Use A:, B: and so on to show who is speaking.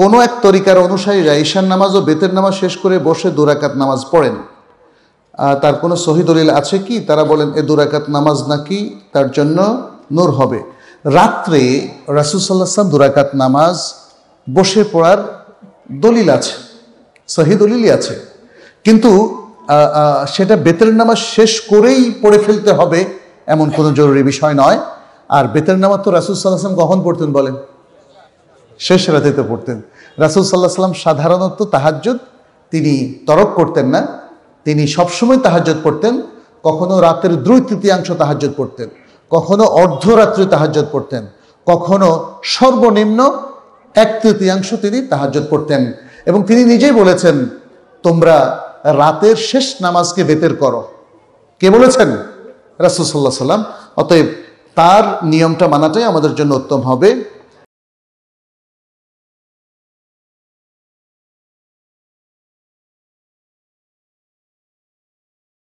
A: কোনো এক তরিকার অনুসারীরা ঈশান নামাজ ও বেতের নামাজ শেষ করে বসে দুরাকাত নামাজ পড়েন তার কোনো সহিদলিল আছে কি তারা বলেন এ দুরাকাত নামাজ নাকি তার জন্য নূর হবে রাত্রে রাসুলসাল্লাহাম দুরাকাত নামাজ বসে পড়ার দলিল আছে সহিদলিলই আছে কিন্তু সেটা বেতের নামাজ শেষ করেই পড়ে ফেলতে হবে এমন কোনো জরুরি বিষয় নয় আর বেতের নামাজ তো রাসুল সাল্লাহাম কখন পড়তেন বলেন শেষ রাতেতে পড়তেন রাসুল সাল্লাহ সাল্লাম সাধারণত তাহাজ্জুদ তিনি তরক করতেন না তিনি সবসময় তাহাজ্জুদ পড়তেন কখনো রাতের দুই তৃতীয়াংশ তাহাজ্জুদ পড়তেন কখনো অর্ধরাত্রি তাহাজ্জুদ পড়তেন কখনো সর্বনিম্ন এক তৃতীয়াংশ তিনি তাহাজ্জুদ পড়তেন এবং তিনি নিজেই বলেছেন তোমরা রাতের শেষ নামাজকে বেতের করো কে বলেছেন রাসুল সাল্লাহ সাল্লাম অতএব তার নিয়মটা মানাটাই আমাদের জন্য উত্তম হবে